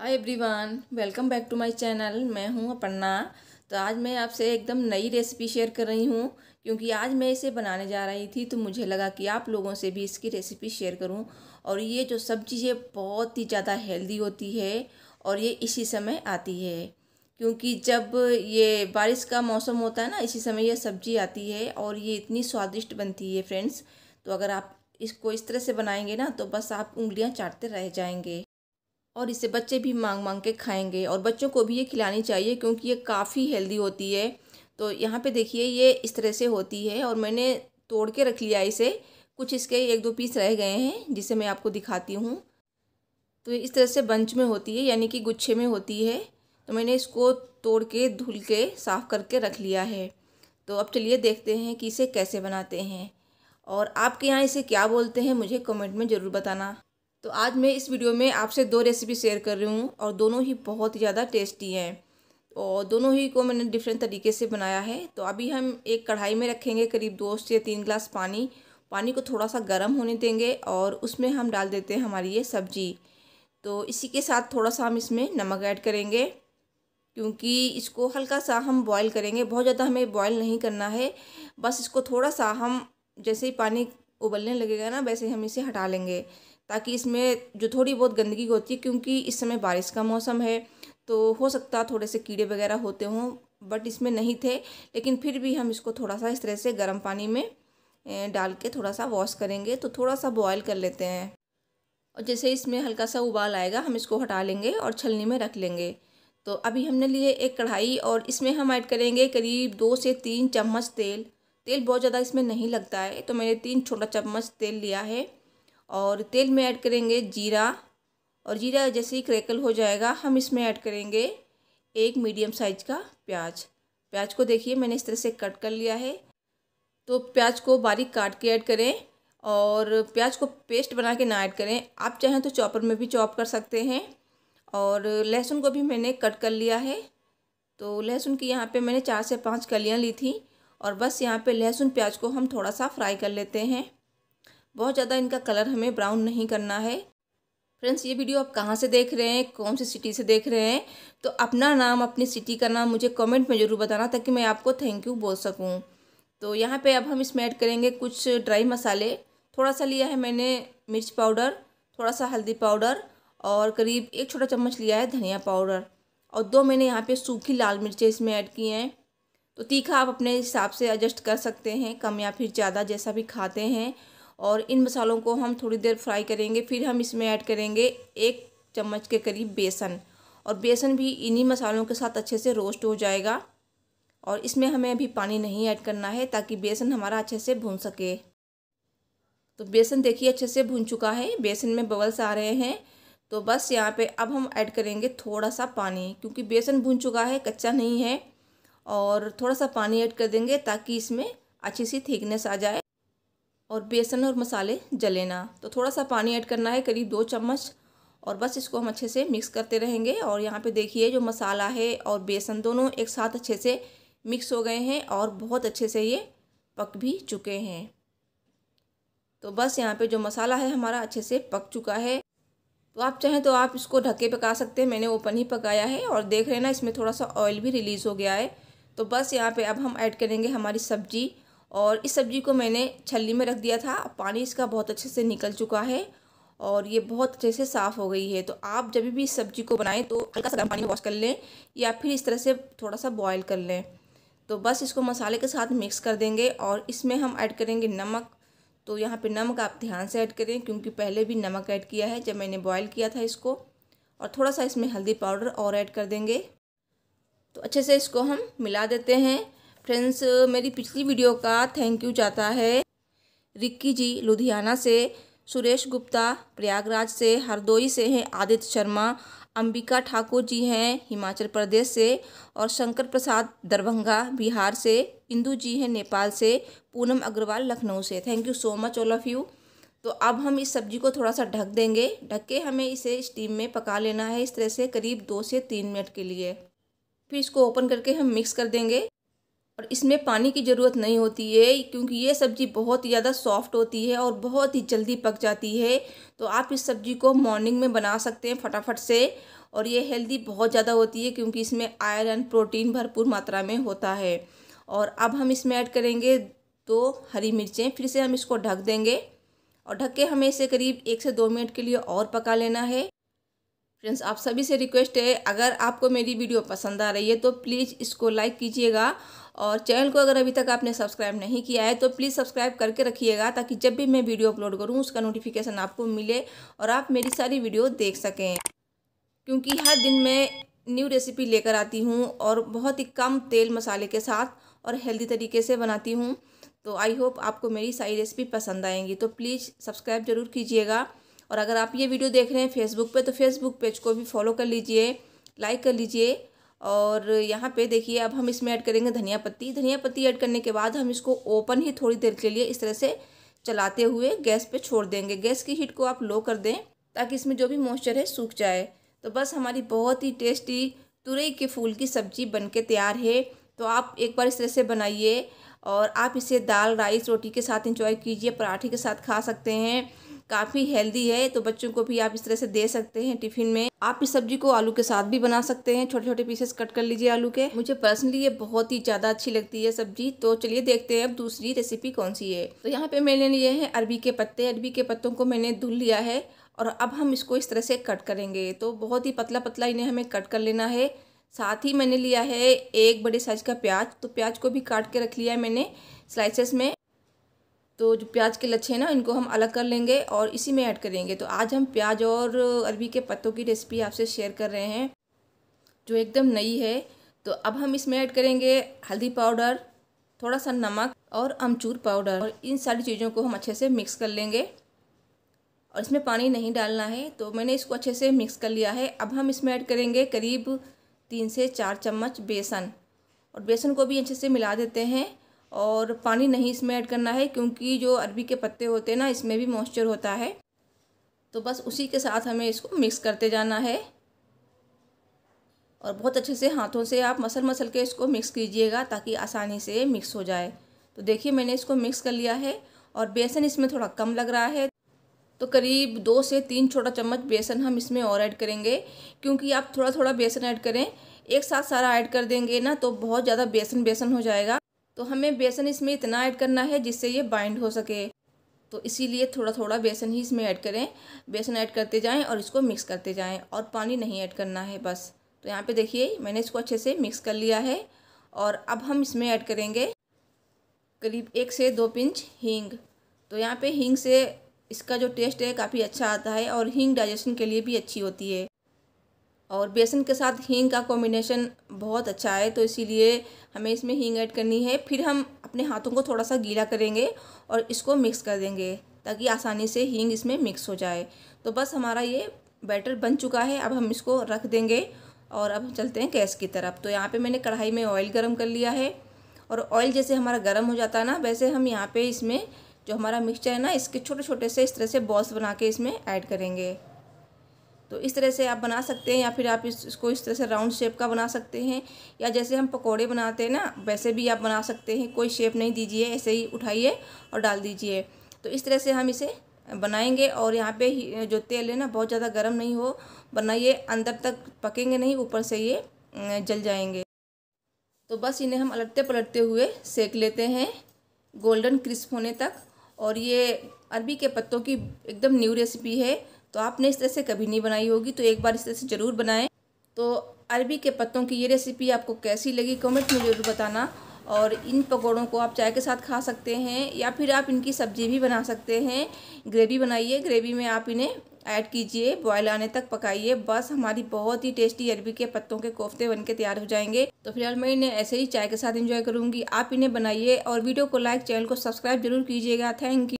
hi everyone welcome back to my channel मैं हूं अपन्ना तो आज मैं आपसे एकदम नई रेसिपी शेयर कर रही हूं क्योंकि आज मैं इसे बनाने जा रही थी तो मुझे लगा कि आप लोगों से भी इसकी रेसिपी शेयर करूं और ये जो सब्जी है बहुत ही ज़्यादा हेल्दी होती है और ये इसी समय आती है क्योंकि जब ये बारिश का मौसम होता है ना इसी समय यह सब्जी आती है और ये इतनी स्वादिष्ट बनती है फ्रेंड्स तो अगर आप इसको इस तरह से बनाएंगे ना तो बस आप उंगलियां चाटते रह जाएंगे और इसे बच्चे भी मांग मांग के खाएंगे और बच्चों को भी ये खिलानी चाहिए क्योंकि ये काफ़ी हेल्दी होती है तो यहाँ पे देखिए ये इस तरह से होती है और मैंने तोड़ के रख लिया इसे कुछ इसके एक दो पीस रह गए हैं जिसे मैं आपको दिखाती हूँ तो इस तरह से बंच में होती है यानी कि गुच्छे में होती है तो मैंने इसको तोड़ के धुल के साफ़ करके रख लिया है तो अब चलिए देखते हैं कि इसे कैसे बनाते हैं और आपके यहाँ इसे क्या बोलते हैं मुझे कमेंट में ज़रूर बताना तो आज मैं इस वीडियो में आपसे दो रेसिपी शेयर कर रही हूँ और दोनों ही बहुत ही ज़्यादा टेस्टी हैं और दोनों ही को मैंने डिफरेंट तरीके से बनाया है तो अभी हम एक कढ़ाई में रखेंगे करीब दो से तीन गिलास पानी पानी को थोड़ा सा गर्म होने देंगे और उसमें हम डाल देते हैं हमारी ये सब्ज़ी तो इसी के साथ थोड़ा सा हम इसमें नमक ऐड करेंगे क्योंकि इसको हल्का सा हम बॉईल करेंगे बहुत ज़्यादा हमें बॉईल नहीं करना है बस इसको थोड़ा सा हम जैसे ही पानी उबलने लगेगा ना वैसे हम इसे हटा लेंगे ताकि इसमें जो थोड़ी बहुत गंदगी होती है क्योंकि इस समय बारिश का मौसम है तो हो सकता थोड़े से कीड़े वगैरह होते हों बट इसमें नहीं थे लेकिन फिर भी हम इसको थोड़ा सा इस तरह से गर्म पानी में डाल के थोड़ा सा वॉश करेंगे तो थोड़ा सा बॉयल कर लेते हैं और जैसे इसमें हल्का सा उबाल आएगा हम इसको हटा लेंगे और छलनी में रख लेंगे तो अभी हमने लिए एक कढ़ाई और इसमें हम ऐड करेंगे करीब दो से तीन चम्मच तेल तेल बहुत ज़्यादा इसमें नहीं लगता है तो मैंने तीन छोटा चम्मच तेल लिया है और तेल में ऐड करेंगे जीरा और जीरा जैसे ही क्रैकल हो जाएगा हम इसमें ऐड करेंगे एक मीडियम साइज का प्याज प्याज को देखिए मैंने इस तरह से कट कर लिया है तो प्याज को बारीक काट के ऐड करें और प्याज को पेस्ट बना के ना ऐड करें आप चाहें तो चॉपर में भी चॉप कर सकते हैं और लहसुन को भी मैंने कट कर लिया है तो लहसुन की यहाँ पे मैंने चार से पांच कलियाँ ली थी और बस यहाँ पे लहसुन प्याज को हम थोड़ा सा फ्राई कर लेते हैं बहुत ज़्यादा इनका कलर हमें ब्राउन नहीं करना है फ्रेंड्स ये वीडियो आप कहाँ से देख रहे हैं कौन सी सिटी से देख रहे हैं तो अपना नाम अपनी सिटी का नाम मुझे कमेंट में ज़रूर बताना ताकि मैं आपको थैंक यू बोल सकूँ तो यहाँ पे अब हम इसमें ऐड करेंगे कुछ ड्राई मसाले थोड़ा सा लिया है मैंने मिर्च पाउडर थोड़ा सा हल्दी पाउडर और करीब एक छोटा चम्मच लिया है धनिया पाउडर और दो मैंने यहाँ पर सूखी लाल मिर्चें इसमें ऐड की हैं तो तीखा आप अपने हिसाब से एडजस्ट कर सकते हैं कम या फिर ज़्यादा जैसा भी खाते हैं और इन मसालों को हम थोड़ी देर फ्राई करेंगे फिर हम इसमें ऐड करेंगे एक चम्मच के करीब बेसन और बेसन भी इन्हीं मसालों के साथ अच्छे से रोस्ट हो जाएगा और इसमें हमें अभी पानी नहीं ऐड करना है ताकि बेसन हमारा अच्छे से भून सके तो बेसन देखिए अच्छे से भून चुका है बेसन में बबल्स आ रहे हैं तो बस यहाँ पे अब हम ऐड करेंगे थोड़ा सा पानी क्योंकि बेसन भून चुका है कच्चा नहीं है और थोड़ा सा पानी ऐड कर देंगे ताकि इसमें अच्छी सी थिकनेस आ जाए और बेसन और मसाले जलेना तो थोड़ा सा पानी ऐड करना है करीब दो चम्मच और बस इसको हम अच्छे से मिक्स करते रहेंगे और यहाँ पे देखिए जो मसाला है और बेसन दोनों एक साथ अच्छे से मिक्स हो गए हैं और बहुत अच्छे से ये पक भी चुके हैं तो बस यहाँ पे जो मसाला है हमारा अच्छे से पक चुका है तो आप चाहें तो आप इसको ढके पका सकते हैं मैंने ओपन ही पकाया है और देख रहे ना इसमें थोड़ा सा ऑयल भी रिलीज़ हो गया है तो बस यहाँ पर अब हम ऐड करेंगे हमारी सब्ज़ी और इस सब्ज़ी को मैंने छलनी में रख दिया था पानी इसका बहुत अच्छे से निकल चुका है और ये बहुत अच्छे से साफ़ हो गई है तो आप जब भी इस सब्ज़ी को बनाएं तो हल्का सा गर्म पानी वॉश कर लें या फिर इस तरह से थोड़ा सा बॉयल कर लें तो बस इसको मसाले के साथ मिक्स कर देंगे और इसमें हम ऐड करेंगे नमक तो यहाँ पे नमक आप ध्यान से ऐड करें क्योंकि पहले भी नमक ऐड किया है जब मैंने बॉयल किया था इसको और थोड़ा सा इसमें हल्दी पाउडर और ऐड कर देंगे तो अच्छे से इसको हम मिला देते हैं फ्रेंड्स मेरी पिछली वीडियो का थैंक यू जाता है रिक्की जी लुधियाना से सुरेश गुप्ता प्रयागराज से हरदोई से हैं आदित्य शर्मा अंबिका ठाकुर जी हैं हिमाचल प्रदेश से और शंकर प्रसाद दरभंगा बिहार से इंदू जी हैं नेपाल से पूनम अग्रवाल लखनऊ से thank you so much all of you तो अब हम इस सब्जी को थोड़ा सा ढक देंगे ढक के हमें इसे स्टीम में पका लेना है इस तरह से करीब दो से तीन मिनट के लिए फिर इसको ओपन करके हम मिक्स कर देंगे और इसमें पानी की ज़रूरत नहीं होती है क्योंकि ये सब्ज़ी बहुत ही ज़्यादा सॉफ्ट होती है और बहुत ही जल्दी पक जाती है तो आप इस सब्ज़ी को मॉर्निंग में बना सकते हैं फटाफट से और ये हेल्दी बहुत ज़्यादा होती है क्योंकि इसमें आयरन प्रोटीन भरपूर मात्रा में होता है और अब हम इसमें ऐड करेंगे दो हरी मिर्चें फिर से हम इसको ढक देंगे और ढक के हमें इसे करीब एक से दो मिनट के लिए और पका लेना है फ्रेंड्स आप सभी से रिक्वेस्ट है अगर आपको मेरी वीडियो पसंद आ रही है तो प्लीज़ इसको लाइक कीजिएगा और चैनल को अगर अभी तक आपने सब्सक्राइब नहीं किया है तो प्लीज़ सब्सक्राइब करके रखिएगा ताकि जब भी मैं वीडियो अपलोड करूँ उसका नोटिफिकेशन आपको मिले और आप मेरी सारी वीडियो देख सकें क्योंकि हर दिन मैं न्यू रेसिपी लेकर आती हूँ और बहुत ही कम तेल मसाले के साथ और हेल्दी तरीके से बनाती हूँ तो आई होप आपको मेरी सारी रेसिपी पसंद आएंगी तो प्लीज़ सब्सक्राइब ज़रूर कीजिएगा और अगर आप ये वीडियो देख रहे हैं फेसबुक पे तो फेसबुक पेज को भी फॉलो कर लीजिए लाइक कर लीजिए और यहाँ पे देखिए अब हम इसमें ऐड करेंगे धनिया पत्ती धनिया पत्ती ऐड करने के बाद हम इसको ओपन ही थोड़ी देर के लिए इस तरह से चलाते हुए गैस पर छोड़ देंगे गैस की हीट को आप लो कर दें ताकि इसमें जो भी मॉइस्चर है सूख जाए तो बस हमारी बहुत ही टेस्टी तुरई के फूल की सब्ज़ी बन के तैयार है तो आप एक बार इस तरह से बनाइए और आप इसे दाल राइस रोटी के साथ इंजॉय कीजिए पराठे के साथ खा सकते हैं काफ़ी हेल्दी है तो बच्चों को भी आप इस तरह से दे सकते हैं टिफिन में आप इस सब्जी को आलू के साथ भी बना सकते हैं छोटे छोटे पीसेस कट कर लीजिए आलू के मुझे पर्सनली ये बहुत ही ज़्यादा अच्छी लगती है सब्जी तो चलिए देखते हैं अब दूसरी रेसिपी कौन सी है तो यहाँ पे मैंने लिए हैं अरबी के पत्ते अरबी के पत्तों को मैंने धुल लिया है और अब हम इसको इस तरह से कट करेंगे तो बहुत ही पतला पतला इन्हें हमें कट कर लेना है साथ ही मैंने लिया है एक बड़े साइज का प्याज तो प्याज को भी काट के रख लिया है मैंने स्लाइसेस में तो जो प्याज के लच्छे हैं ना इनको हम अलग कर लेंगे और इसी में ऐड करेंगे तो आज हम प्याज और अरबी के पत्तों की रेसिपी आपसे शेयर कर रहे हैं जो एकदम नई है तो अब हम इसमें ऐड करेंगे हल्दी पाउडर थोड़ा सा नमक और अमचूर पाउडर और इन सारी चीज़ों को हम अच्छे से मिक्स कर लेंगे और इसमें पानी नहीं डालना है तो मैंने इसको अच्छे से मिक्स कर लिया है अब हम इसमें ऐड करेंगे करीब तीन से चार चम्मच बेसन और बेसन को भी अच्छे से मिला देते हैं और पानी नहीं इसमें ऐड करना है क्योंकि जो अरबी के पत्ते होते हैं ना इसमें भी मॉइस्चर होता है तो बस उसी के साथ हमें इसको मिक्स करते जाना है और बहुत अच्छे से हाथों से आप मसल मसल के इसको मिक्स कीजिएगा ताकि आसानी से मिक्स हो जाए तो देखिए मैंने इसको मिक्स कर लिया है और बेसन इसमें थोड़ा कम लग रहा है तो करीब दो से तीन छोटा चम्मच बेसन हम इसमें और ऐड करेंगे क्योंकि आप थोड़ा थोड़ा बेसन ऐड करें एक साथ सारा ऐड कर देंगे ना तो बहुत ज़्यादा बेसन बेसन हो जाएगा तो हमें बेसन इसमें इतना ऐड करना है जिससे ये बाइंड हो सके तो इसीलिए थोड़ा थोड़ा बेसन ही इसमें ऐड करें बेसन ऐड करते जाएं और इसको मिक्स करते जाएं और पानी नहीं ऐड करना है बस तो यहाँ पे देखिए मैंने इसको अच्छे से मिक्स कर लिया है और अब हम इसमें ऐड करेंगे करीब एक से दो पिंच हींग तो यहाँ पर हींग से इसका जो टेस्ट है काफ़ी अच्छा आता है और हींग डाइजेशन के लिए भी अच्छी होती है और बेसन के साथ हींग का कॉम्बिनेशन बहुत अच्छा है तो इसीलिए हमें इसमें हींग ऐड करनी है फिर हम अपने हाथों को थोड़ा सा गीला करेंगे और इसको मिक्स कर देंगे ताकि आसानी से हींग इसमें मिक्स हो जाए तो बस हमारा ये बैटर बन चुका है अब हम इसको रख देंगे और अब चलते हैं गैस की तरफ तो यहाँ पर मैंने कढ़ाई में ऑयल गर्म कर लिया है और ऑयल जैसे हमारा गर्म हो जाता है ना वैसे हम यहाँ पर इसमें जो हमारा मिक्सचर है ना इसके छोटे छोटे से इस तरह से बॉल्स बना के इसमें ऐड करेंगे तो इस तरह से आप बना सकते हैं या फिर आप इस, इसको इस तरह से राउंड शेप का बना सकते हैं या जैसे हम पकोड़े बनाते हैं ना वैसे भी आप बना सकते हैं कोई शेप नहीं दीजिए ऐसे ही उठाइए और डाल दीजिए तो इस तरह से हम इसे बनाएंगे और यहाँ पे जो तेल है ना बहुत ज़्यादा गर्म नहीं हो वरना ये अंदर तक पकेंगे नहीं ऊपर से ये जल जाएंगे तो बस इन्हें हम अलटते पलटते हुए सेक लेते हैं गोल्डन क्रिस्प होने तक और ये अरबी के पत्तों की एकदम न्यू रेसिपी है तो आपने इस तरह से कभी नहीं बनाई होगी तो एक बार इस तरह से ज़रूर बनाएं तो अरबी के पत्तों की ये रेसिपी आपको कैसी लगी कमेंट में ज़रूर बताना और इन पकौड़ों को आप चाय के साथ खा सकते हैं या फिर आप इनकी सब्ज़ी भी बना सकते हैं ग्रेवी बनाइए ग्रेवी में आप इन्हें ऐड कीजिए बॉयल आने तक पकाइए बस हमारी बहुत ही टेस्टी अरबी के पत्तों के कोफ्ते बनके तैयार हो जाएंगे तो फिलहाल मैं इन्हें ऐसे ही चाय के साथ एंजॉय करूँगी आप इन्हें बनाइए और वीडियो को लाइक चैनल को सब्सक्राइब जरूर कीजिएगा थैंक यू